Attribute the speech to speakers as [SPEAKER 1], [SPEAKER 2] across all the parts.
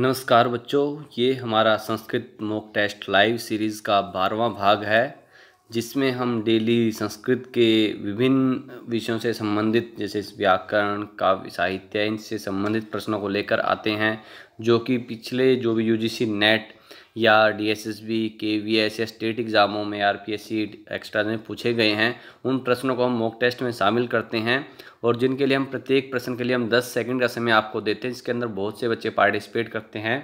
[SPEAKER 1] नमस्कार बच्चों ये हमारा Sanskrit mock test live series का बारवा भाग है जिसमें हम डेली संस्कृत के विभिन्न विषयों से संबंधित जैसे व्याकरण काव्य साहित्य इनसे संबंधित प्रश्नों को लेकर आते हैं जो कि पिछले जो भी यूजीसी नेट या D S S B K V S या स्टेट एग्ज़ामों में R P S C extra में पूछे गए हैं उन प्रश्नों को हम मॉक टेस्ट में शामिल करते हैं और जिनके लिए हम प्रत्येक प्रश्न के लिए हम 10 सेकंड का समय आपको देते हैं जिसके अंदर बहुत से बच्चे पार्टिसिपेट करते हैं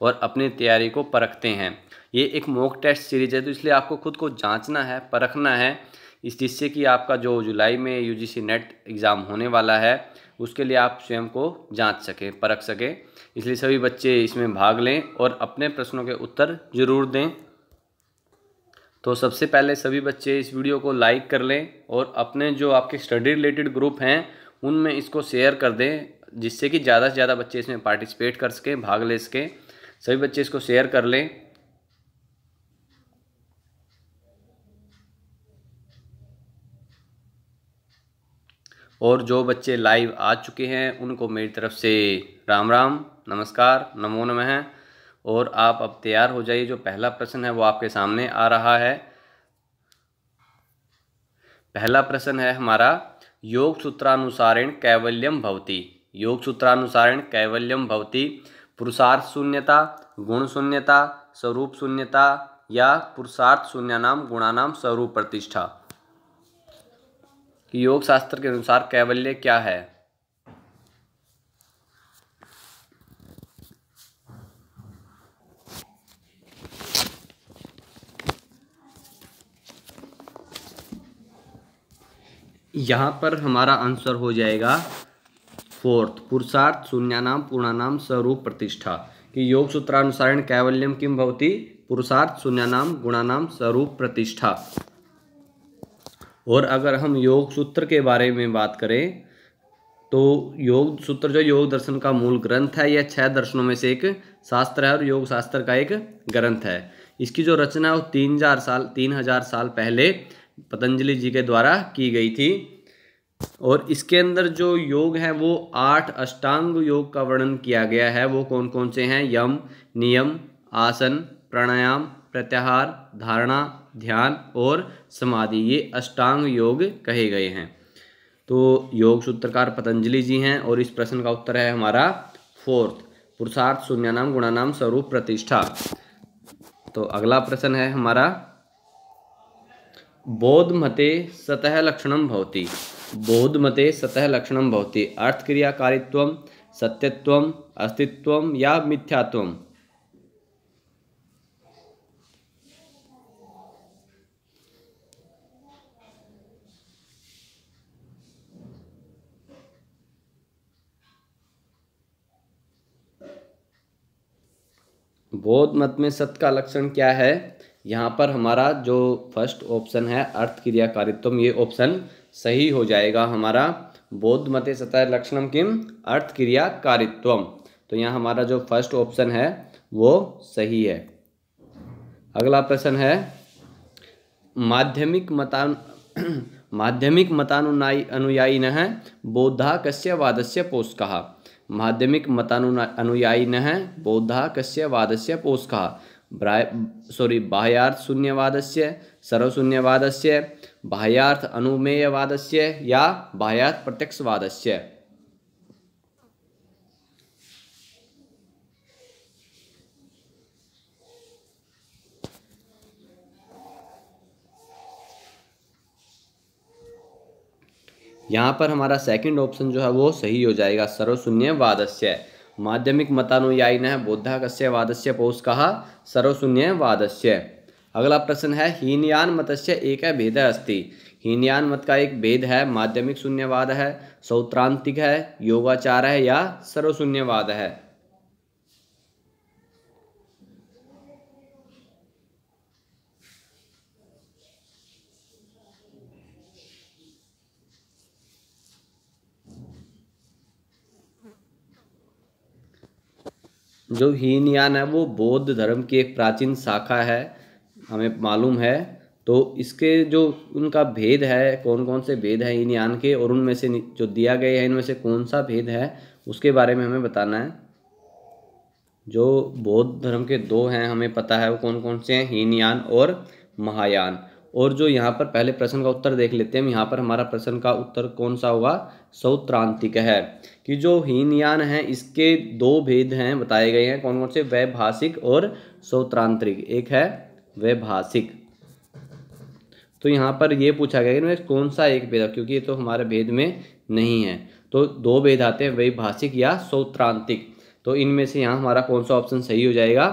[SPEAKER 1] और अपनी तैयारी को परखते हैं ये एक मॉक टेस्ट सीरीज है तो इसलिए आपको खुद को जाँचना है परखना है इस जिससे कि आपका जो जुलाई में यू नेट एग्ज़ाम होने वाला है उसके लिए आप स्वयं को जाँच सकें परख सकें इसलिए सभी बच्चे इसमें भाग लें और अपने प्रश्नों के उत्तर ज़रूर दें तो सबसे पहले सभी बच्चे इस वीडियो को लाइक कर लें और अपने जो आपके स्टडी रिलेटेड ग्रुप हैं उनमें इसको शेयर कर दें जिससे कि ज़्यादा से ज़्यादा बच्चे इसमें पार्टिसिपेट कर सकें भाग ले सकें सभी बच्चे इसको शेयर कर लें और जो बच्चे लाइव आ चुके हैं उनको मेरी तरफ से राम राम नमस्कार नमो नमः और आप अब तैयार हो जाइए जो पहला प्रश्न है वो आपके सामने आ रहा है पहला प्रश्न है हमारा योग सूत्रानुसारेण कैवल्यम भवती योग सूत्रानुसारेण कैवल्यम भवती पुरुषार्थ शून्यता गुण शून्यता स्वरूप शून्यता या पुरुषार्थ शून्यनाम गुणानाम स्वरूप प्रतिष्ठा योग शास्त्र के अनुसार कैवल्य क्या है यहाँ पर हमारा आंसर हो जाएगा फोर्थ पुरुषार्थ शून्यनाम पूर्णानाम स्वरूप प्रतिष्ठा कि योग सूत्रानुसारण कैवल्यम किम भवती पुरुषार्थ शून्यनाम गुणानाम स्वरूप प्रतिष्ठा और अगर हम योग सूत्र के बारे में बात करें तो योग सूत्र जो योग दर्शन का मूल ग्रंथ है यह छह दर्शनों में से एक शास्त्र है और योग शास्त्र का एक ग्रंथ है इसकी जो रचना है वो तीन हजार साल तीन हजार साल पहले पतंजलि जी के द्वारा की गई थी और इसके अंदर जो योग हैं वो आठ अष्टांग योग का वर्णन किया गया है वो कौन कौन से हैं यम नियम आसन प्राणायाम प्रत्याहार धारणा ध्यान और समाधि ये अष्टांग योग कहे गए हैं तो योग सूत्रकार पतंजलि जी हैं और इस प्रश्न का उत्तर है हमारा फोर्थ पुरुषार्थ शून्यनाम गुणानाम स्वरूप प्रतिष्ठा तो अगला प्रश्न है हमारा मते सतह लक्षण बोध मते सतह लक्षण अर्थ अर्थक्रियाकारित्व सत्यत्व अस्तित्व या मिथ्यात्व बौद्ध मत में सत्य का लक्षण क्या है यहाँ पर हमारा जो फर्स्ट ऑप्शन है अर्थ क्रियाकारित्व ये ऑप्शन सही हो जाएगा हमारा बौद्ध मते सतह लक्षणम किम अर्थ क्रियाकारित्व तो यहाँ हमारा जो फर्स्ट ऑप्शन है वो सही है अगला प्रश्न है माध्यमिक मतान माध्यमिक मतानुनायी अनुयायी न बौद्धा कस्य वादस्य कहा माध्यमिक मतानुना अनुयायी न बौद्धा कस्य वादस्य कहा सॉरी बाह्यार्थ शून्यवाद से सर्वशून्यवाद से बाह्यार्थ अनुमेयवाद से या बाह्यार्थ प्रत्यक्षवाद से यहाँ पर हमारा सेकंड ऑप्शन जो है वो सही हो जाएगा सर्वशून्य वादस्य माध्यमिक मतानुयायिन कस्य वादस्य सर्वशून्य वादस्य अगला प्रश्न है हीनयान से एक भेद अस्ति हीनयान मत का एक भेद है माध्यमिक शून्यवाद है सौत्रांतिक है योगाचार है या सर्वशून्यवाद है जो हीनयान है वो बौद्ध धर्म की एक प्राचीन शाखा है हमें मालूम है तो इसके जो उनका भेद है कौन कौन से भेद हैं हीन यान के और उनमें से जो दिया गया है इनमें से कौन सा भेद है उसके बारे में हमें बताना है जो बौद्ध धर्म के दो हैं हमें पता है वो कौन कौन से हैं हीनयान और महायान और जो यहाँ पर पहले प्रश्न का उत्तर देख लेते हैं यहाँ पर हमारा प्रश्न का उत्तर कौन सा होगा सौत्रांतिक है कि जो हीनयान है इसके दो भेद हैं बताए गए हैं कौन कौन से वैभाषिक और सौत्रांतरिक एक है वैभाषिक तो यहाँ पर ये पूछा गया कि कौन सा एक भेद क्योंकि ये तो हमारे भेद में नहीं है तो दो भेद आते हैं वैभाषिक या सौत्रांतिक तो इनमें से यहाँ हमारा कौन सा ऑप्शन सही हो जाएगा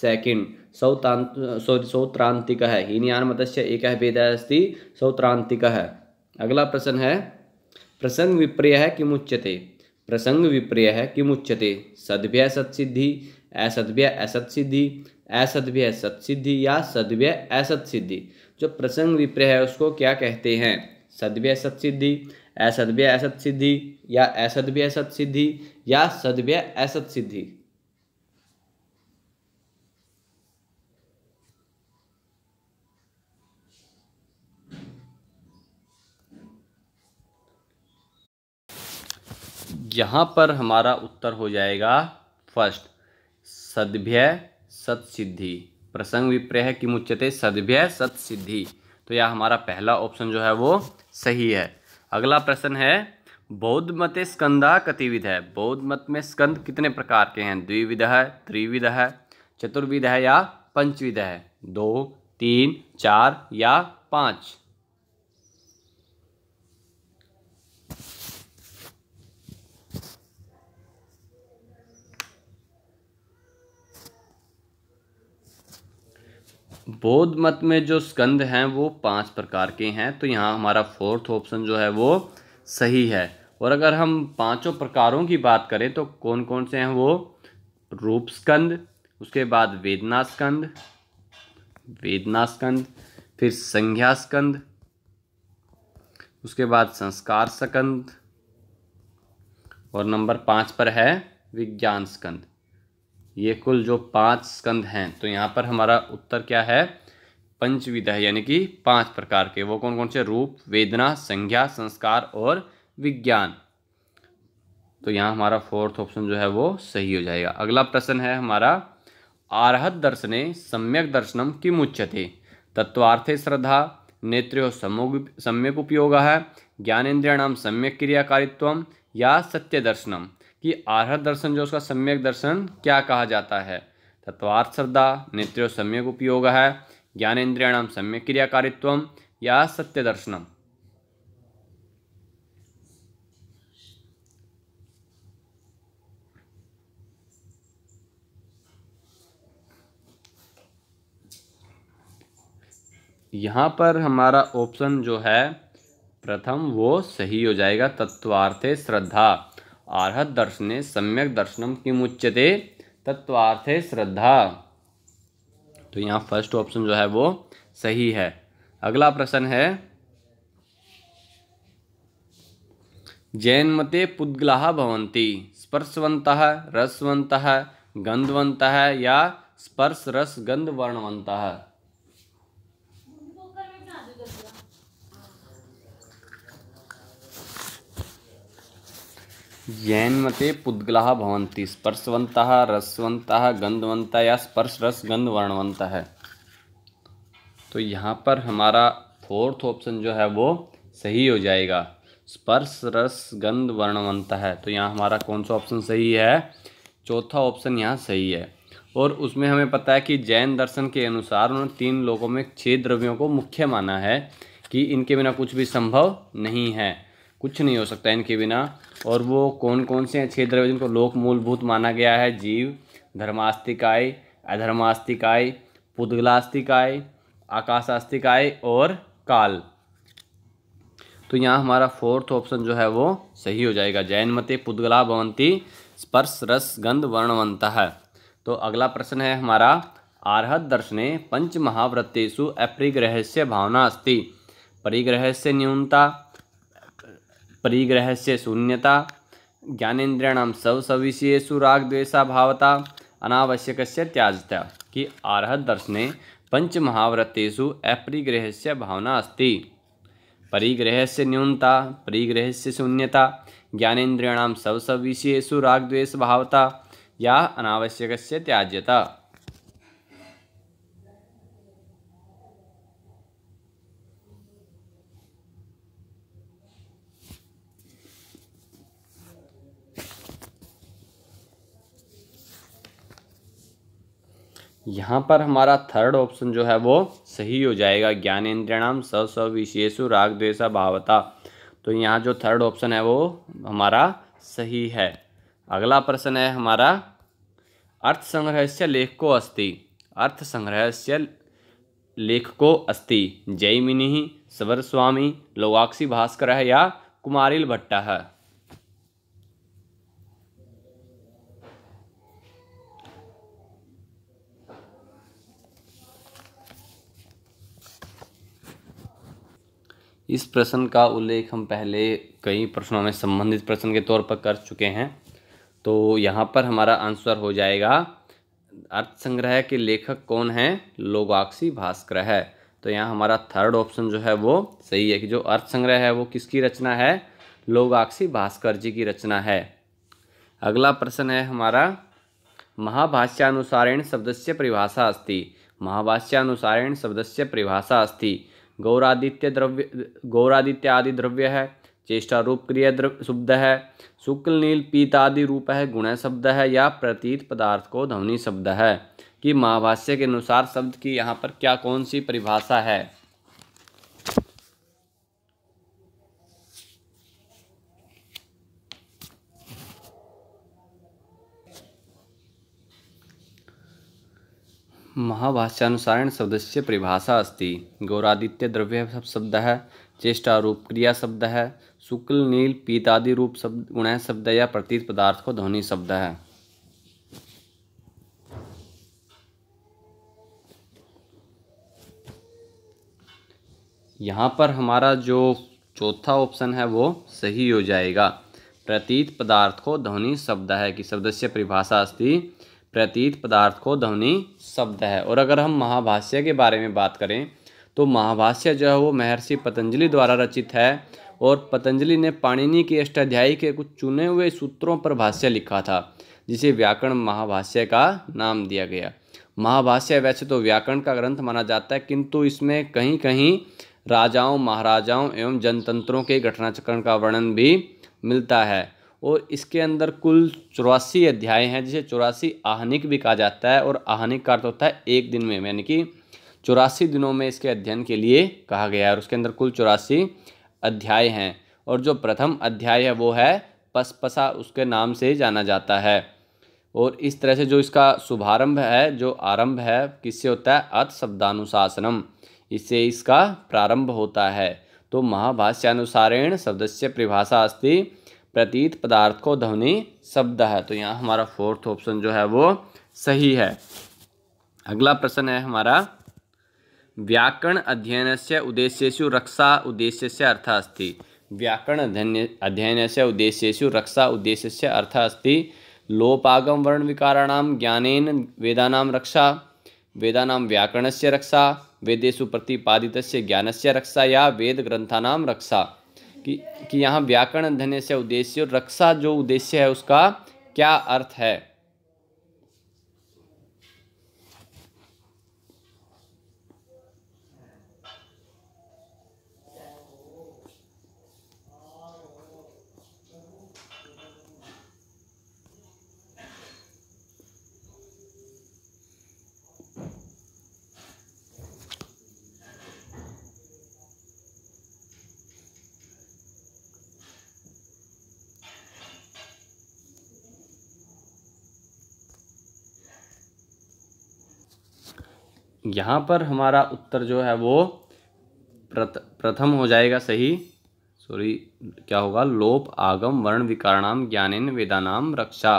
[SPEAKER 1] सेकंड सौतान्त सोरि मत से एक भेद अस्ति है अगला प्रश्न है प्रसंग विप्रिय किम उच्यते प्रसंग विप्रिय किम उच्यते सदभ्य सत्सिद्धि असद्भ्य असत्सिद्धि असदभ्य सत्सिद्धि या सद्भ्य असत्सिद्धि जो प्रसंग विप्रिय है उसको क्या कहते हैं सद्य सत्सिद्धि असद्भ्य असत्सिद्धि या असद्य सत्सिद्धि या सद्य असत्सिद्धि यहाँ पर हमारा उत्तर हो जाएगा फर्स्ट सदभ्य सत्सिद्धि प्रसंग विप्रय किमुच्यते सदभ्य सत्सिद्धि तो यह हमारा पहला ऑप्शन जो है वो सही है अगला प्रश्न है बौद्ध मत स्कंदा कतिविध है बौद्ध मत में स्कंद कितने प्रकार के हैं द्विविध है त्रिविध है चतुर्विध है या पंचविध है दो तीन चार या पाँच बौद्ध मत में जो स्कंद हैं वो पांच प्रकार के हैं तो यहाँ हमारा फोर्थ ऑप्शन जो है वो सही है और अगर हम पांचों प्रकारों की बात करें तो कौन कौन से हैं वो रूप स्कंद उसके बाद वेदना स्कंद वेदना स्कंद फिर संज्ञा स्कंद उसके बाद संस्कार स्कंद और नंबर पाँच पर है विज्ञान स्कंद ये कुल जो पांच स्कंद हैं तो यहाँ पर हमारा उत्तर क्या है पंचविद है यानी कि पांच प्रकार के वो कौन कौन से रूप वेदना संज्ञा संस्कार और विज्ञान तो यहाँ हमारा फोर्थ ऑप्शन जो है वो सही हो जाएगा अगला प्रश्न है हमारा आरहत दर्शने सम्यक दर्शनम किम उच्यते तत्वार्थे श्रद्धा नेत्रो सम्यक उपयोग है ज्ञानेन्द्रियाणाम सम्यक क्रियाकारित्व या सत्य दर्शनम कि आर्ह दर्शन जो उसका सम्यक दर्शन क्या कहा जाता है तत्वार्थ श्रद्धा नेत्रो सम्यक उपयोग है ज्ञानेन्द्रियाणाम सम्यक क्रियाकारित्व या सत्य दर्शनम यहाँ पर हमारा ऑप्शन जो है प्रथम वो सही हो जाएगा तत्वार्थे श्रद्धा आर्हत दर्शने सम्यक दर्शनम की मुच्यते तत्वार्थे श्रद्धा तो यहाँ फर्स्ट ऑप्शन जो है वो सही है अगला प्रश्न है जैन मते पुद्गलाह भवंती स्पर्शवंत रसवंत गंधवंत या स्पर्श रस गंध वर्णवंत जैन मते पुद्गला भवंती स्पर्शवंत रसवंत गंधवंता या स्पर्श रस गंध वर्णवंत है तो यहाँ पर हमारा फोर्थ ऑप्शन जो है वो सही हो जाएगा स्पर्श रस गंध वर्णवंत है तो यहाँ हमारा कौन सा ऑप्शन सही है चौथा ऑप्शन यहाँ सही है और उसमें हमें पता है कि जैन दर्शन के अनुसार उन्होंने तीन लोगों में छः द्रव्यों को मुख्य माना है कि इनके बिना कुछ भी संभव नहीं है कुछ नहीं हो सकता इनके बिना और वो कौन कौन से हैं छह द्रव्य जिनको लोक मूलभूत माना गया है जीव धर्मास्तिकाय अधर्मास्तिकाय पुदगलास्तिकाय आकाशास्तिकाय और काल तो यहाँ हमारा फोर्थ ऑप्शन जो है वो सही हो जाएगा जैन मते पुदगला भवंती स्पर्श रस गंध वर्णवंत है तो अगला प्रश्न है हमारा आर्हत दर्शने पंच महाव्रतेषु अपरिग्रहस्य भावना अस्ति परिग्रहस्य न्यूनता परिग्रह से शून्यता ज्ञानेन्द्रियाणाम सव सविषयेषु राग द्वेषा भावता अनावश्यक त्याजता कि आरहत दर्शने अपरिग्रह से भावना अस्ति से न्यूनता से शून्यता ज्ञानेन्द्रियाणाम सव सविषयेषु भावता या अनावश्यक त्याज्यता यहाँ पर हमारा थर्ड ऑप्शन जो है वो सही हो जाएगा ज्ञानेन्द्रियाणाम स स विशेषु राग द्वेषा भावता तो यहाँ जो थर्ड ऑप्शन है वो हमारा सही है अगला प्रश्न है हमारा अर्थ संग्रह से लेखको अस्ति अर्थ संग्रह से लेखको अस्ति जयमिनी सबर स्वामी लोवाक्षी भास्कर है या कुमारिल भट्टा है इस प्रश्न का उल्लेख हम पहले कई प्रश्नों में संबंधित प्रश्न के तौर पर कर चुके हैं तो यहाँ पर हमारा आंसर हो जाएगा अर्थ संग्रह के लेखक कौन हैं लोगाक्षी भास्कर है तो यहाँ हमारा थर्ड ऑप्शन जो है वो सही है कि जो अर्थ संग्रह है वो किसकी रचना है लोगाक्षी भास्कर जी की रचना है अगला प्रश्न है हमारा महाभाष्यानुसारेण शब्द से परिभाषा अस्थि महाभाष्यानुसारेण शब्दस्य परिभाषा अस्थि गौरादित्य द्रव्य गौरादित्य आदि द्रव्य है चेष्टा रूप क्रिय शब्द है शुक्ल नील पीत आदि रूप है गुण शब्द है या प्रतीत पदार्थ को ध्वनि शब्द है कि महाभाष्य के अनुसार शब्द की यहाँ पर क्या कौन सी परिभाषा है महाभाष्यानुसारेण से परिभाषा गौरादित्य द्रव्य शब्द है चेष्टारूप क्रिया शब्द रूप शब्द या प्रतीत पदार्थ को ध्वनि शब्द है यहाँ पर हमारा जो चौथा ऑप्शन है वो सही हो जाएगा प्रतीत पदार्थ को ध्वनि शब्द है कि शब्द से परिभाषा अस्थित प्रतीत पदार्थ को ध्वनि शब्द है और अगर हम महाभाष्य के बारे में बात करें तो महाभाष्य जो है वो महर्षि पतंजलि द्वारा रचित है और पतंजलि ने पाणिनि के अष्टाध्यायी के कुछ चुने हुए सूत्रों पर भाष्य लिखा था जिसे व्याकरण महाभाष्य का नाम दिया गया महाभाष्य वैसे तो व्याकरण का ग्रंथ माना जाता है किंतु इसमें कहीं कहीं राजाओं महाराजाओं एवं जनतंत्रों के घटनाचक्रण का वर्णन भी मिलता है और इसके अंदर कुल चौरासी अध्याय हैं जिसे चौरासी आहनिक भी कहा जाता है और आहनिक का अर्थ होता है एक दिन में यानी कि चौरासी दिनों में इसके अध्ययन के लिए कहा गया है और उसके अंदर कुल चौरासी अध्याय हैं और जो प्रथम अध्याय है वो है पसपसा उसके नाम से जाना जाता है और इस तरह से जो इसका शुभारंभ है जो आरंभ है किससे होता है अर्थ शब्दानुशासनम इससे इसका प्रारंभ होता है तो महाभाष्यानुसारेण से परिभाषा अस्थित प्रतीत पदार्थ को ध्वनि शब्द है तो यहाँ हमारा फोर्थ ऑप्शन जो है वो सही है अगला प्रश्न है हमारा व्याकरण अध्ययन से उद्देश्यु रक्षा उद्देश्य से अर्थ अस्थि व्याकरण अध्ययन से उद्देश्यु रक्षा उद्देश्य से अर्थ अस्थि लोपागम वर्ण विकाराणाम ज्ञानेन वेदानाम रक्षा व्याकरण व्याकरणस्य रक्षा वेदेषु प्रतिपादितस्य ज्ञानस्य रक्षा या वेदग्रन्थानां रक्षा कि कि यहाँ व्याकरण अध्ययन से उद्देश्य और रक्षा जो उद्देश्य है उसका क्या अर्थ है यहाँ पर हमारा उत्तर जो है वो प्रथ प्रथम हो जाएगा सही सॉरी क्या होगा लोप आगम वर्ण विकारणाम ज्ञानेन वेदानाम रक्षा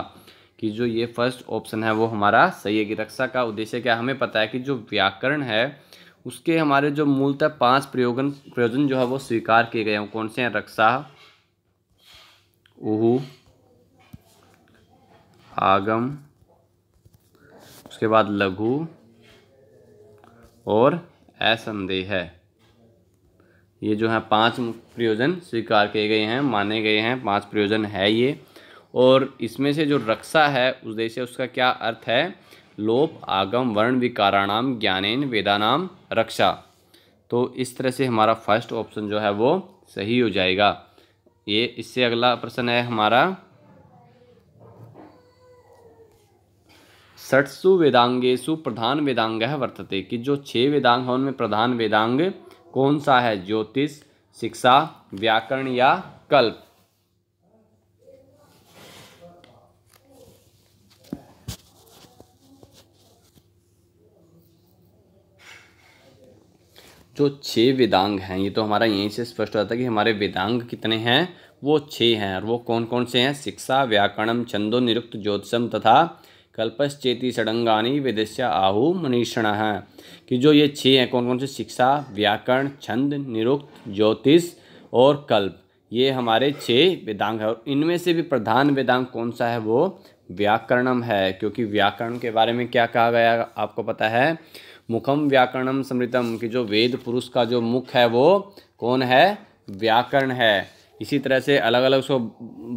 [SPEAKER 1] कि जो ये फर्स्ट ऑप्शन है वो हमारा सही है कि रक्षा का उद्देश्य क्या हमें पता है कि जो व्याकरण है उसके हमारे जो मूलतः पांच प्रयोगन प्रयोजन जो है वो स्वीकार किए गए हैं कौन से हैं रक्षा उहु आगम उसके बाद लघु और असंदेह है ये जो है पांच प्रयोजन स्वीकार किए गए हैं माने गए हैं पांच प्रयोजन है ये और इसमें से जो रक्षा है उद्देश्य उसका क्या अर्थ है लोप आगम वर्ण विकाराणाम ज्ञानेन वेदानाम रक्षा तो इस तरह से हमारा फर्स्ट ऑप्शन जो है वो सही हो जाएगा ये इससे अगला प्रश्न है हमारा षट्सु वेदांगेशु प्रधान वेदांग वर्तते कि जो छह वेदांग हैं उनमें प्रधान वेदांग कौन सा है ज्योतिष शिक्षा व्याकरण या कल्प जो छः वेदांग हैं ये तो हमारा यहीं से स्पष्ट होता है कि हमारे वेदांग कितने हैं वो छः हैं और वो कौन कौन से हैं शिक्षा व्याकरणम छंदो निरुक्त ज्योतिषम तथा कल्पश्चेती षडंगानी वेदस्य आहु मनीषण कि जो ये छः हैं कौन कौन से शिक्षा व्याकरण छंद निरुक्त ज्योतिष और कल्प ये हमारे छः वेदांग है और इनमें से भी प्रधान वेदांग कौन सा है वो व्याकरणम है क्योंकि व्याकरण के बारे में क्या कहा गया आपको पता है मुखम व्याकरणम समृतम कि जो वेद पुरुष का जो मुख है वो कौन है व्याकरण है इसी तरह से अलग अलग उसको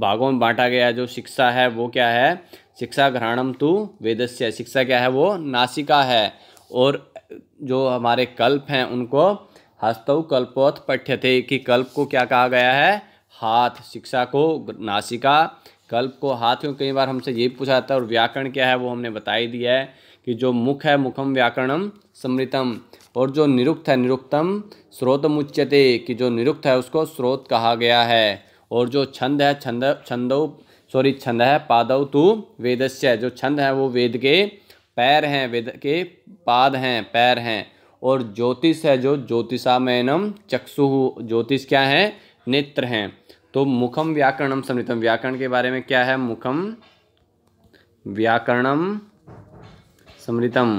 [SPEAKER 1] भागों में बांटा गया जो शिक्षा है वो क्या है शिक्षा ग्रहणम तो वेदस्य शिक्षा क्या है वो नासिका है और जो हमारे कल्प हैं उनको हस्तव कल्पोथ थे कि कल्प को क्या कहा गया है हाथ शिक्षा को नासिका कल्प को हाथ क्यों कई बार हमसे ये पूछा जाता है और व्याकरण क्या है वो हमने बता ही दिया है कि जो मुख है मुखम व्याकरणम समृतम और जो निरुक्त है निरुक्तम स्रोतमुच्यते कि जो निरुक्त है उसको स्रोत कहा गया है और जो छंद है छंद छंदो सॉरी छंद है पादव तु वेदस्य जो छंद है वो वेद के पैर हैं वेद के पाद हैं पैर हैं और ज्योतिष है जो ज्योतिषामयनम चक्षु ज्योतिष क्या है नेत्र हैं तो मुखम व्याकरणम समृतम व्याकरण के बारे में क्या है मुखम व्याकरणम समृतम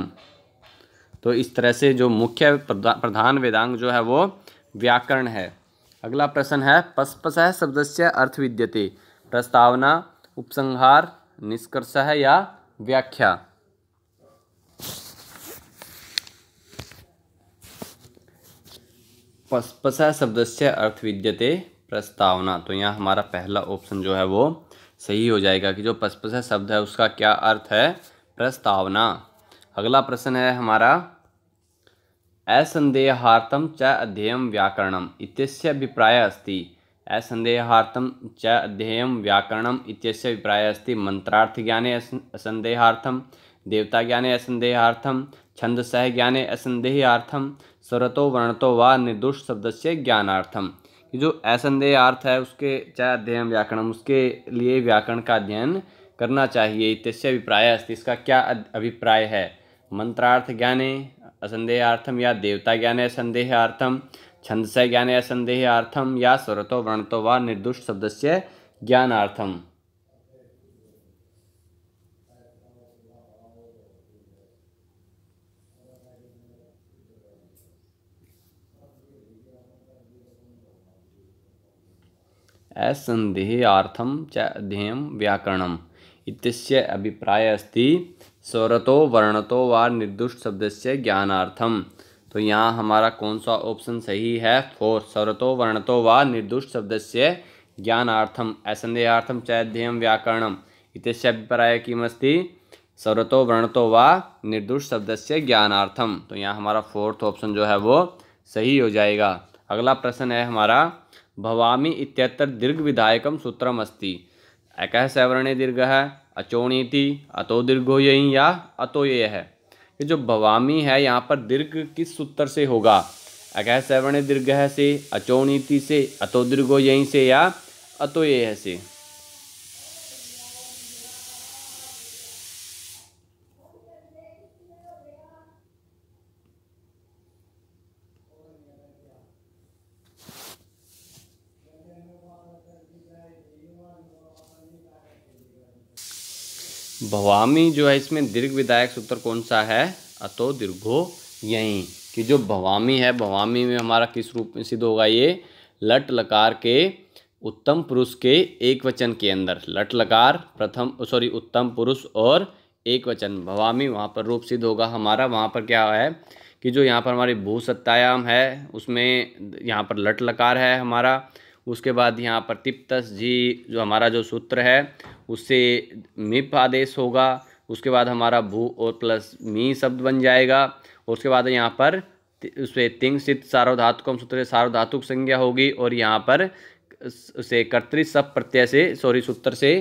[SPEAKER 1] तो इस तरह से जो मुख्य प्रधान वेदांग जो है वो व्याकरण है अगला प्रश्न है पस्पस है शब्द से अर्थ विद्यते प्रस्तावना उपसंहार निष्कर्ष है या व्याख्या पसपसा शब्द से अर्थ विद्यते प्रस्तावना तो यहाँ हमारा पहला ऑप्शन जो है वो सही हो जाएगा कि जो पस्पस शब्द है उसका क्या अर्थ है प्रस्तावना अगला प्रश्न है हमारा असंदेहार्थम च अध्ययन व्याकरणम इत्यस्य अभिप्राय अस्ति असन्देहार्थं च ध्येयं व्याकरणम् इत्यस्य ज्ञाने अस्ति देवता ज्ञाने देवताज्ञाने छंद सह ज्ञाने असन्देहार्थं स्वरतो वर्णतो निर्दुष शब्द से ज्ञानार्थम जो अर्थ है उसके चाहे अध्ययन व्याकरण उसके लिए व्याकरण का अध्ययन करना चाहिए इत्यस्य अभिप्राय अस्त इसका क्या अभिप्राय है मंत्रार्थ ज्ञाने असंदेहार्थम या देवता ज्ञाने संदेहार्थम छंद से ज्ञान या संदेह अर्थम या स्वरतो व्रणतो व निर्दुष्ट शब्द से ज्ञानार्थम असंदेह च अध्ययन व्याकरणम इत्यस्य अभिप्राय अस्ति स्वरतो वर्णतो वा निर्दुष्ट शब्द से ज्ञानार्थम तो यहाँ हमारा कौन सा ऑप्शन सही है फोर स्वरतो वर्णतो व निर्दुष्ट शब्द से ज्ञानार्थम असंदेहार्थम चैध्यम व्याकरणम इतप्राय किमस्ति स्वरतो वर्णतो व निर्दुष्ट शब्द से ज्ञानार्थम तो यहाँ हमारा फोर्थ ऑप्शन जो है वो सही हो जाएगा अगला प्रश्न है हमारा भवामी इत्यत्र दीर्घ विधायकम सूत्रम अस्ति अकह सवर्णे दीर्घ है अचोणीति अतो दीर्घो यही या अतो ये है कि जो भवामी है यहाँ पर दीर्घ किस सूत्र से होगा अगह सवर्ण दीर्घ है से अचोनीति से अतो दीर्घो यहीं से या अतो ये से भवामी जो है इसमें दीर्घ विधायक सूत्र कौन सा है अतो दीर्घो यहीं कि जो भवामी है भवामी में हमारा किस रूप में सिद्ध होगा ये लट लकार के उत्तम पुरुष के एक वचन के अंदर लट लकार प्रथम सॉरी उत्तम पुरुष और एक वचन भवामी वहाँ पर रूप सिद्ध होगा हमारा वहाँ पर क्या है कि जो यहाँ पर हमारी भू सत्यायाम है उसमें यहाँ पर लट लकार है हमारा उसके बाद यहाँ पर तिप्तस जी जो हमारा जो सूत्र है उससे मिप आदेश होगा उसके बाद हमारा भू और प्लस मी शब्द बन जाएगा उसके बाद यहाँ पर उसे तिंग सिद्ध सार्वधातुकम सूत्र सार्वधातुक संज्ञा होगी और यहाँ पर उसे कर्तृ सब प्रत्यय से सॉरी सूत्र से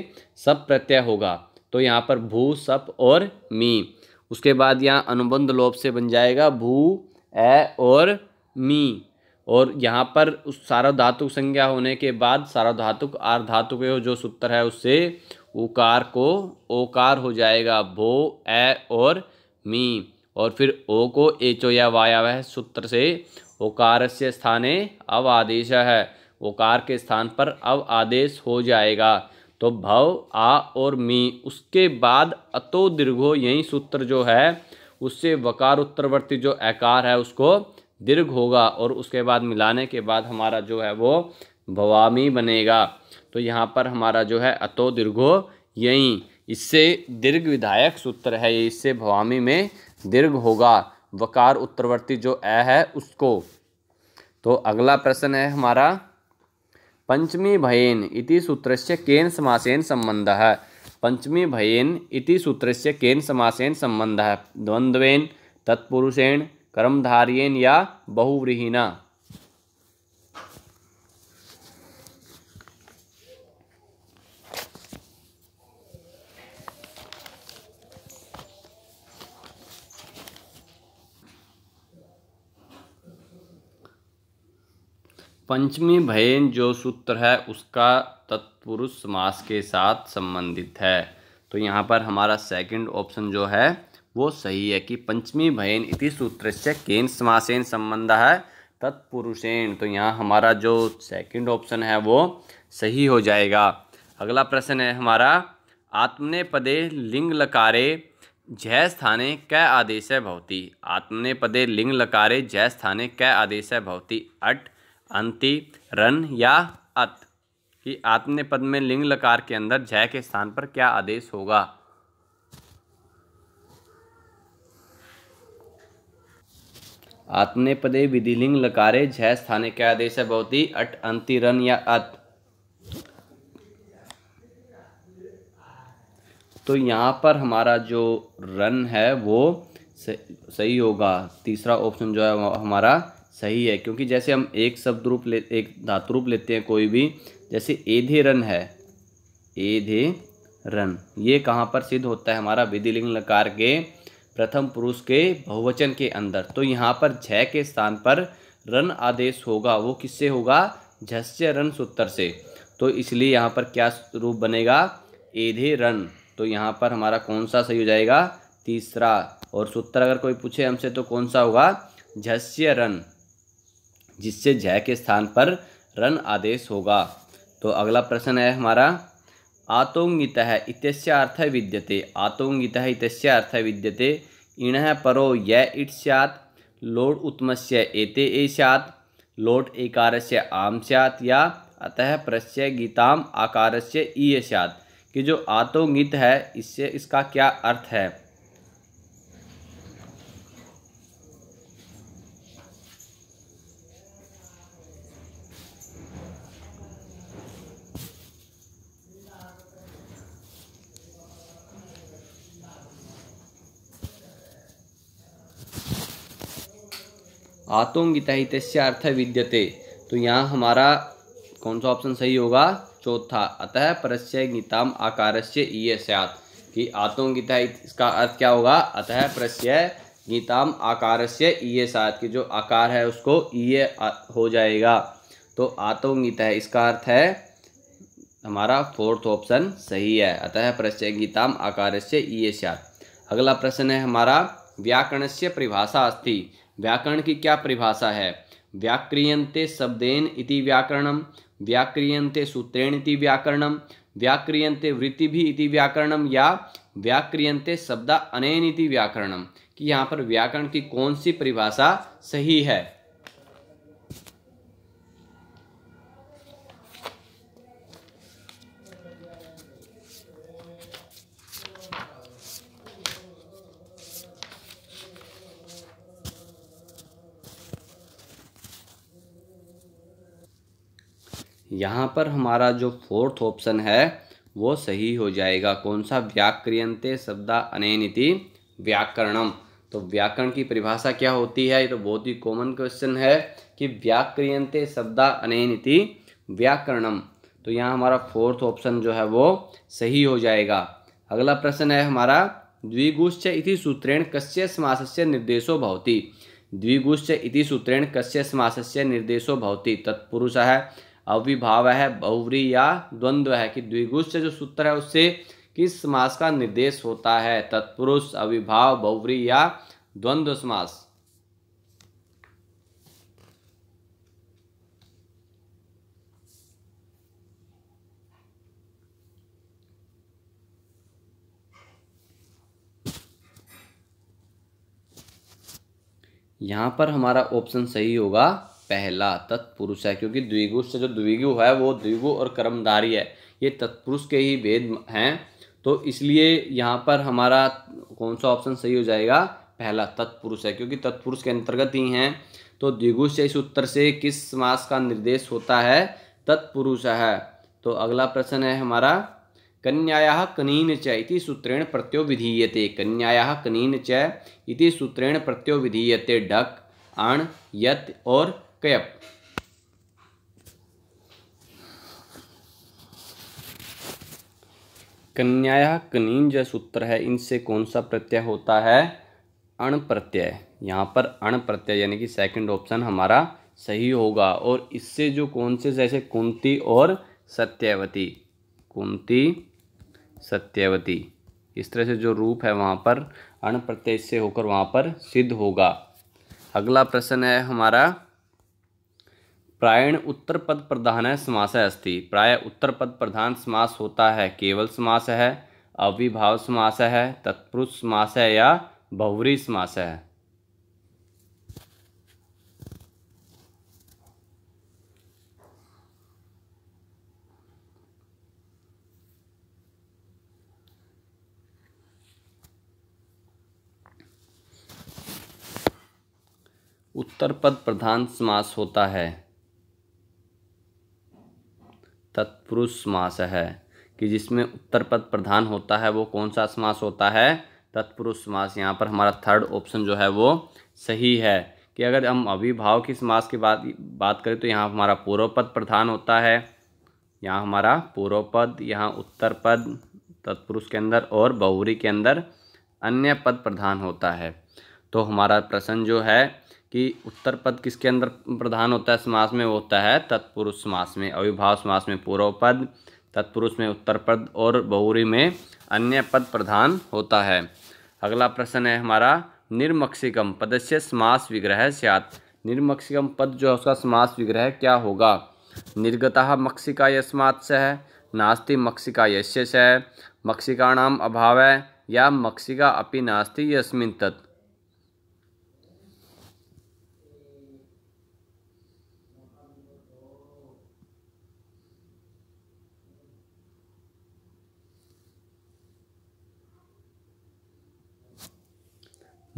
[SPEAKER 1] सब प्रत्यय होगा तो यहाँ पर भू सप और मी उसके बाद यहाँ अनुबंध लोप से बन जाएगा भू ए और मी और यहाँ पर उस सार्वधातुक संज्ञा होने के बाद सार्वधातुक के जो सूत्र है उससे उकार को ओकार हो जाएगा भो ए और मी और फिर ओ को एचो या वाया वह सूत्र से ओकार से स्थाने अव आदेश है ओकार के स्थान पर अव आदेश हो जाएगा तो भव आ और मी उसके बाद अतो दीर्घो यही सूत्र जो है उससे वकार उत्तरवर्ती जो आकार है उसको दीर्घ होगा और उसके बाद मिलाने के बाद हमारा जो है वो भवामी बनेगा तो यहाँ पर हमारा जो है अतो दीर्घो यहीं इससे दीर्घ विधायक सूत्र है ये इससे भवामी में दीर्घ होगा वकार उत्तरवर्ती जो ए है उसको तो अगला प्रश्न है हमारा पंचमी भयेन इति सूत्र से केन समासेन संबंध है पंचमी भयेन इति सूत्र से केन समासेन संबंध है द्वंद्वेन तत्पुरुषेण कर्मधारियन या बहुव्रीहिना पंचमी भयन जो सूत्र है उसका तत्पुरुष समास के साथ संबंधित है तो यहाँ पर हमारा सेकंड ऑप्शन जो है वो सही है कि पंचमी भयन इति सूत्र से केन समासेन संबंध है तत्पुरुषेण तो यहाँ हमारा जो सेकंड ऑप्शन है वो सही हो जाएगा अगला प्रश्न है हमारा आत्मने पदे लिंग लकारे जय स्थाने कै आदेश है भवती आत्मने पदे लिंग लकारे जय स्थाने कै आदेश है भवती अट अंति रन या अत कि आत्मने पद में लिंग लकार के अंदर जय के स्थान पर क्या आदेश होगा आत्मने पदे विधिलिंग लकारे झय स्थाने के आदेश है बहुत ही अट अंतिरन या अत तो यहाँ पर हमारा जो रन है वो सही होगा तीसरा ऑप्शन जो है हमारा सही है क्योंकि जैसे हम एक शब्द रूप ले एक धातु रूप लेते हैं कोई भी जैसे एधे रन है एधे रन ये कहाँ पर सिद्ध होता है हमारा विधिलिंग लकार के प्रथम पुरुष के बहुवचन के अंदर तो यहाँ पर झ के स्थान पर रन आदेश होगा वो किससे होगा झस्य रन सूत्र से तो इसलिए यहाँ पर क्या रूप बनेगा एधे रन तो यहाँ पर हमारा कौन सा सही हो जाएगा तीसरा और सूत्र अगर कोई पूछे हमसे तो कौन सा होगा झस्य रन जिससे झ के स्थान पर रन आदेश होगा तो अगला प्रश्न है हमारा आतोङ्गितः इत्यस्य अर्थः विद्यते आतोङ्गितः इत्यस्य अर्थः विद्यते इणः परो य इट् स्यात् लोट् उत्तमस्य एते ए स्यात् लोट् एकारस्य आम स्यात् या अतः प्रस्य गीताम आकारस्य ईय स्यात् कि जो आतोंगित है इससे इसका क्या अर्थ है आतोंगिता इतस्य अर्थ विद्यते तो यहाँ हमारा कौन सा ऑप्शन सही होगा चौथा अतः परस्य गीताम आकार से ये सयात कि आतोंगिता इसका अर्थ क्या होगा अतः परस्य गीताम आकार से ये सात कि जो आकार है उसको ये हो जाएगा तो आतोंगिता इसका अर्थ है हमारा फोर्थ ऑप्शन सही है अतः परस्य गीताम आकार से ये सात अगला प्रश्न है हमारा व्याकरण से परिभाषा अस्थि व्याकरण की क्या परिभाषा है व्याक्रियंते शब्देन इति व्याकरणम व्याक्रियंते सूत्रेण इति व्याकरणम व्याक्रियंते वृत्ति भी इति व्याकरणम या व्याक्रियंते शब्द अनेन इति व्याकरणम कि यहाँ पर व्याकरण की कौन सी परिभाषा सही है यहाँ पर हमारा जो फोर्थ ऑप्शन है वो सही हो जाएगा कौन सा व्याक्रियंते शब्दा अनैनिति व्याकरणम तो व्याकरण की परिभाषा क्या होती है ये तो बहुत ही कॉमन क्वेश्चन है कि व्याक्रियंते शब्दा अनैनिति व्याकरणम तो यहाँ हमारा फोर्थ ऑप्शन जो है वो सही हो जाएगा अगला प्रश्न है हमारा द्विगुश्च इति सूत्रेण कस्य से निर्देशो भवती द्विगुश्च इति सूत्रेण कस्य से निर्देशो तत्पुरुष है अविभाव है बहुवरी या द्वंद्व है कि द्विगुष जो सूत्र है उससे किस समास का निर्देश होता है तत्पुरुष अविभाव बहुवरी या द्वंद्व समास यहाँ पर हमारा ऑप्शन सही होगा पहला तत्पुरुष है क्योंकि द्विगु से जो द्विगु है वो द्विगु और कर्मधारी है ये तत्पुरुष के ही भेद हैं तो इसलिए यहाँ पर हमारा कौन सा ऑप्शन सही हो जाएगा पहला तत्पुरुष है क्योंकि तत्पुरुष के अंतर्गत ही हैं तो द्विगु से इस उत्तर से किस मास का निर्देश होता है तत्पुरुष है तो अगला प्रश्न है हमारा कन्याया कनीन च सूत्रेण प्रत्यो विधीयते कन्याया कनीन च इति सूत्रेण प्रत्यो विधीयते डक अण यत और कैप कन्या कनीन जो सूत्र है इनसे कौन सा प्रत्यय होता है अण प्रत्यय यहाँ पर अण प्रत्यय यानी कि सेकंड ऑप्शन हमारा सही होगा और इससे जो कौन से जैसे कुंती और सत्यवती कुंती सत्यवती इस तरह से जो रूप है वहाँ पर अण प्रत्यय से होकर वहाँ पर सिद्ध होगा अगला प्रश्न है हमारा प्रायण उत्तरपद प्रधान समास अस्थि प्राय उत्तरपद प्रधान समास होता है केवल समास है अविभाव समास है तत्पुरुष समास है या बहुवरी समास है उत्तर पद प्रधान समास होता है तत्पुरुष समास है कि जिसमें उत्तर पद प्रधान होता है वो कौन सा समास होता है तत्पुरुष समास यहाँ पर हमारा थर्ड ऑप्शन जो है वो सही है कि अगर हम अभिभाव की समास की बात बात करें तो यहाँ हमारा पूर्व पद प्रधान होता है यहाँ हमारा पूर्व पद यहाँ उत्तर पद तत्पुरुष के अंदर और बहुरी के अंदर अन्य पद प्रधान होता है तो हमारा प्रश्न जो है कि उत्तर पद किसके अंदर प्रधान होता है समास में होता है तत्पुरुष समास में अविभाव समास में पूर्व पद तत्पुरुष में उत्तर पद और बहुरी में अन्य पद प्रधान होता है अगला प्रश्न है हमारा निर्मक्षिकम पद से समास विग्रह सियात निर्मक्षिकम पद जो है उसका समास विग्रह क्या होगा निर्गता मक्षिका यस्मात् से है नास्ति मक्षिका यश्य से है नाम अभाव है या मक्षिका अपि नास्ति यस्मिन तत्व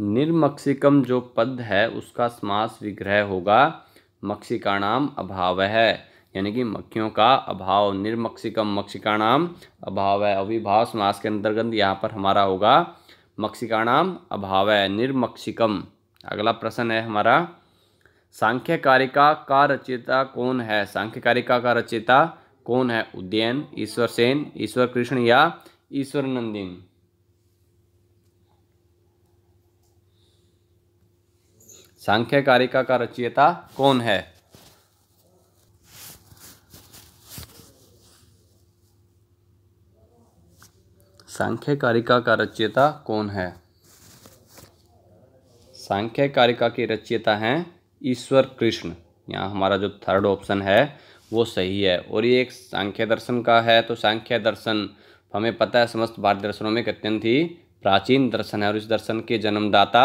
[SPEAKER 1] निर्मक्षिकम जो पद है उसका समास विग्रह होगा मक्षिकाणाम अभाव है यानी कि मक्खियों का अभाव निर्मक्षिकम मक्षिकाणाम अभाव है अविभाव समास के अंतर्गत यहाँ पर हमारा होगा मक्षिकाणाम अभाव है निर्मक्षिकम अगला प्रश्न है हमारा सांख्यकारिका का रचयिता कौन है सांख्यकारिका का रचयिता कौन है उदयन ईश्वर सेन ईश्वर कृष्ण या ईश्वर नंदिन सांख्य कारिका का रचयिता कौन है सांख्य कारिका का रचयिता कौन है सांख्य कारिका की रचयिता हैं ईश्वर कृष्ण यहाँ हमारा जो थर्ड ऑप्शन है वो सही है और ये एक सांख्य दर्शन का है तो सांख्य दर्शन हमें पता है समस्त भारतीय दर्शनों में अत्यंत ही प्राचीन दर्शन है और इस दर्शन के जन्मदाता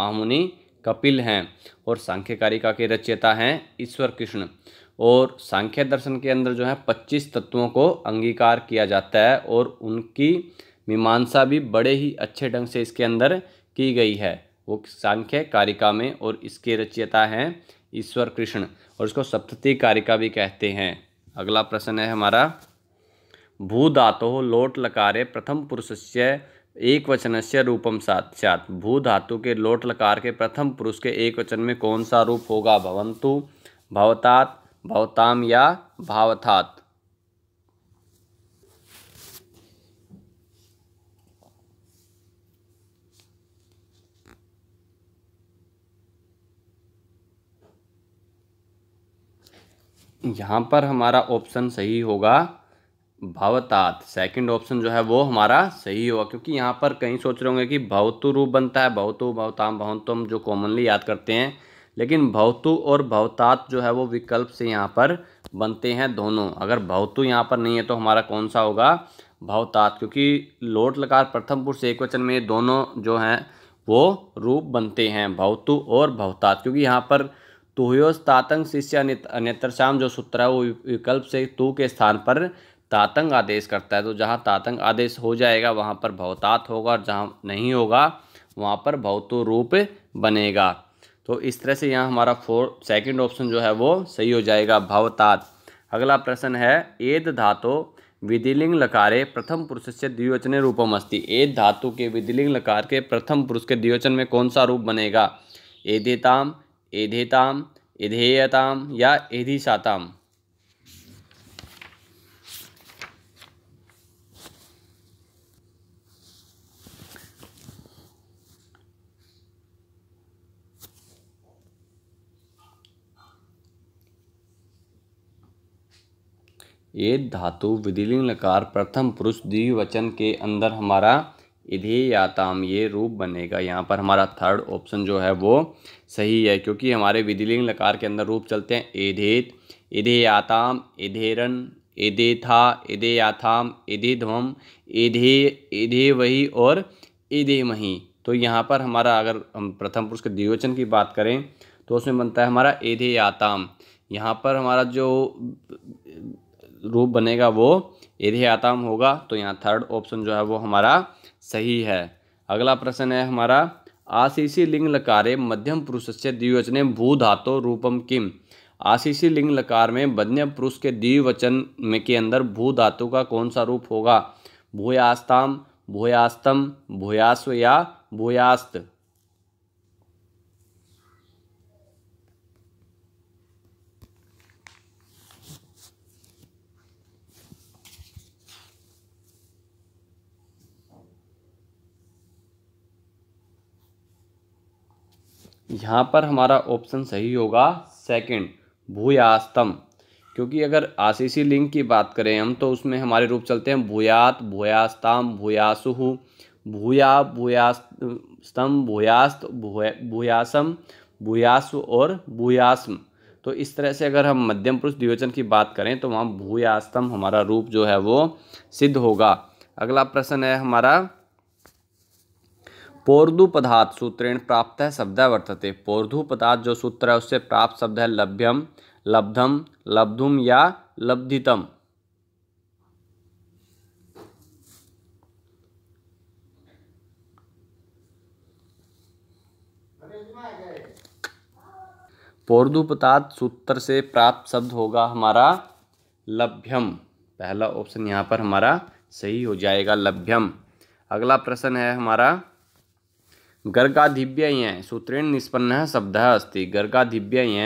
[SPEAKER 1] महामुनि कपिल हैं और सांख्यकारिका के रचयिता हैं ईश्वर कृष्ण और सांख्य दर्शन के अंदर जो है पच्चीस तत्वों को अंगीकार किया जाता है और उनकी मीमांसा भी बड़े ही अच्छे ढंग से इसके अंदर की गई है वो सांख्य कारिका में और इसके रचयिता हैं ईश्वर कृष्ण और इसको सप्तती कारिका भी कहते हैं अगला प्रश्न है हमारा भू धातो लोट लकारे प्रथम पुरुष से एक वचन से रूपम सात भू धातु के लोट लकार के प्रथम पुरुष के एक वचन में कौन सा रूप होगा भवंतु भवतात भवताम या भावथात यहाँ पर हमारा ऑप्शन सही होगा भवतात सेकंड ऑप्शन जो है वो हमारा सही होगा क्योंकि यहाँ पर कहीं सोच रहे होंगे कि भवतु रूप बनता है भवतु भवताम भवंतुम जो कॉमनली याद करते हैं लेकिन भवतु और भवतात जो है वो विकल्प से यहाँ पर बनते हैं दोनों अगर भवतु यहाँ पर नहीं है तो हमारा कौन सा होगा भवतात क्योंकि लोट लकार प्रथम पुरुष एक वचन में ये दोनों जो हैं वो रूप बनते हैं भवतु और भवतात क्योंकि यहाँ पर तुहयोस्तातंग शिष्य नेत्र श्याम जो सूत्र है वो विकल्प से तू के स्थान पर तातंग आदेश करता है तो जहाँ तातंग आदेश हो जाएगा वहाँ पर भवतात होगा और जहाँ नहीं होगा वहाँ पर भवतो रूप बनेगा तो इस तरह से यहाँ हमारा फोर सेकेंड ऑप्शन जो है वो सही हो जाएगा भवतात अगला प्रश्न है एद धातु विधिलिंग लकारे प्रथम पुरुष से द्विवचन रूपम अस्ति एद धातु के विधिलिंग लकार के प्रथम पुरुष के द्विवचन में कौन सा रूप बनेगा एधेताम एधेताम एधेयताम या एधिशाताम ये धातु विधिलिंग लकार प्रथम पुरुष द्विवचन के अंदर हमारा याताम ये रूप बनेगा यहाँ पर हमारा थर्ड ऑप्शन जो है वो सही है क्योंकि हमारे विधिलिंग लकार के अंदर रूप चलते हैं एधेत याताम इधेरन एदे था एदे याथाम एदे ध्वम एधे एधे वही और इधे मही तो यहाँ पर हमारा अगर हम प्रथम पुरुष के द्विवचन की बात करें तो उसमें बनता है हमारा एधे याताम यहाँ पर हमारा जो रूप बनेगा वो एधियाताम होगा तो यहाँ थर्ड ऑप्शन जो है वो हमारा सही है अगला प्रश्न है हमारा आशीषी लिंग लकारे मध्यम पुरुष से द्विवचने भू धातो रूपम किम आशीषी लिंग लकार में मध्यम पुरुष के द्विवचन में के अंदर भू धातु का कौन सा रूप होगा भूयास्ताम भूयास्तम भूयास्व या भूयास्त यहाँ पर हमारा ऑप्शन सही होगा सेकंड भूयास्तम क्योंकि अगर आशीषी लिंग की बात करें हम तो उसमें हमारे रूप चलते हैं भूयात भूयास्ताम भूयासुह भूया भूयास्तम भूयास्त भूयासम भूयासु और भूयास्म तो इस तरह से अगर हम मध्यम पुरुष द्विवचन की बात करें तो वहाँ भूयास्तम हमारा रूप जो है वो सिद्ध होगा अगला प्रश्न है हमारा पदार्थ सूत्रेण प्राप्त है शब्द वर्तते पदार्थ जो सूत्र है उससे प्राप्त शब्द है लभ्यम लब्धम लब्धुम या लब्धितम पदार्थ सूत्र से प्राप्त शब्द होगा हमारा लभ्यम पहला ऑप्शन यहाँ पर हमारा सही हो जाएगा लभ्यम अगला प्रश्न है हमारा गर्गाधिव्य सूत्रेण निष्पन्न शब्द अस्ति गर्गाधिव्य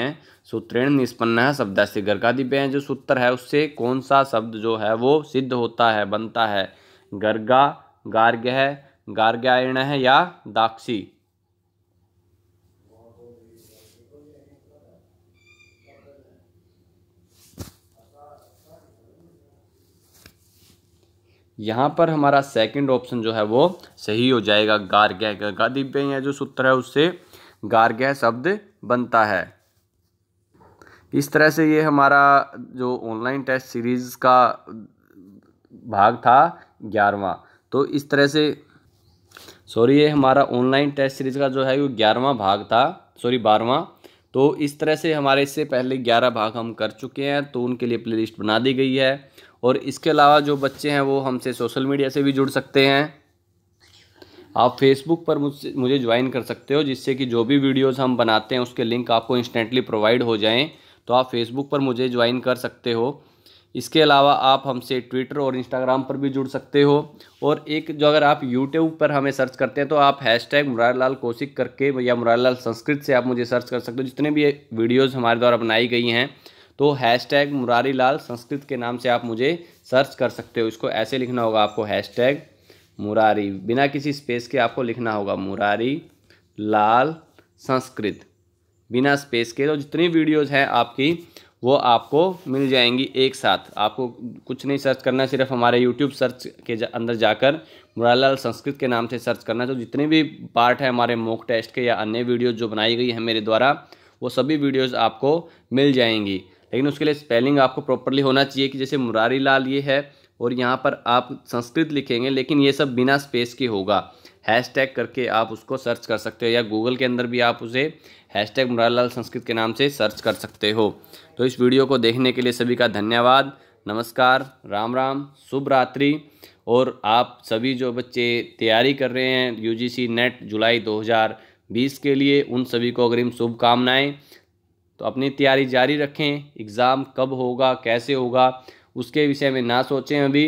[SPEAKER 1] सूत्रेण निष्पन्न शब्द अस्त गर्गाधिव्य जो सूत्र है उससे कौन सा शब्द जो है वो सिद्ध होता है बनता है गर्गा गार्ग्य है गार्ग्यायण है या दाक्षी यहाँ पर हमारा सेकंड ऑप्शन जो है वो सही हो जाएगा गार्ग्य दिव्य यह जो सूत्र है उससे गार्ग्य शब्द बनता है इस तरह से ये हमारा जो ऑनलाइन टेस्ट सीरीज़ का भाग था ग्यारहवा तो इस तरह से सॉरी ये हमारा ऑनलाइन टेस्ट सीरीज़ का जो है वो ग्यारहवा भाग था सॉरी बारहवा तो इस तरह से हमारे इससे पहले ग्यारह भाग हम कर चुके हैं तो उनके लिए प्लेलिस्ट बना दी गई है और इसके अलावा जो बच्चे हैं वो हमसे सोशल मीडिया से भी जुड़ सकते हैं आप फेसबुक पर मुझसे मुझे ज्वाइन कर सकते हो जिससे कि जो भी वीडियोस हम बनाते हैं उसके लिंक आपको इंस्टेंटली प्रोवाइड हो जाएं तो आप फेसबुक पर मुझे ज्वाइन कर सकते हो इसके अलावा आप हमसे ट्विटर और इंस्टाग्राम पर भी जुड़ सकते हो और एक जो अगर आप यूट्यूब पर हमें सर्च करते हैं तो आप हैश टैग मुरार लाल कौशिक करके या मुरारी संस्कृत से आप मुझे सर्च कर सकते हो जितने भी वीडियोज़ हमारे द्वारा बनाई गई हैं तो हैश टैग मुरारी लाल संस्कृत के नाम से आप मुझे सर्च कर सकते हो इसको ऐसे लिखना होगा आपको हैश टैग मुरारी बिना किसी स्पेस के आपको लिखना होगा मुरारी लाल संस्कृत बिना स्पेस के तो जितनी वीडियोज़ हैं आपकी वो आपको मिल जाएंगी एक साथ आपको कुछ नहीं सर्च करना सिर्फ हमारे यूट्यूब सर्च के जा, अंदर जाकर मुरालाल संस्कृत के नाम से सर्च करना तो जितने भी पार्ट है हमारे मोक टेस्ट के या अन्य वीडियोज़ जो बनाई गई हैं मेरे द्वारा वो सभी वीडियोज़ आपको मिल जाएंगी लेकिन उसके लिए स्पेलिंग आपको प्रॉपरली होना चाहिए कि जैसे मुरारी लाल ये है और यहाँ पर आप संस्कृत लिखेंगे लेकिन ये सब बिना स्पेस के होगा हैश टैग करके आप उसको सर्च कर सकते हो या गूगल के अंदर भी आप उसे हैश टैग लाल संस्कृत के नाम से सर्च कर सकते हो तो इस वीडियो को देखने के लिए सभी का धन्यवाद नमस्कार राम राम शुभ रात्रि और आप सभी जो बच्चे तैयारी कर रहे हैं यूजीसी नेट जुलाई 2020 के लिए उन सभी को अग्रिम शुभकामनाएँ तो अपनी तैयारी जारी रखें एग्ज़ाम कब होगा कैसे होगा उसके विषय में ना सोचें अभी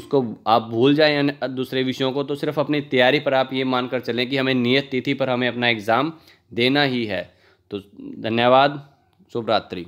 [SPEAKER 1] उसको आप भूल जाएं दूसरे विषयों को तो सिर्फ अपनी तैयारी पर आप ये मानकर चलें कि हमें नियत तिथि पर हमें अपना एग्ज़ाम देना ही है तो धन्यवाद शुभरात्रि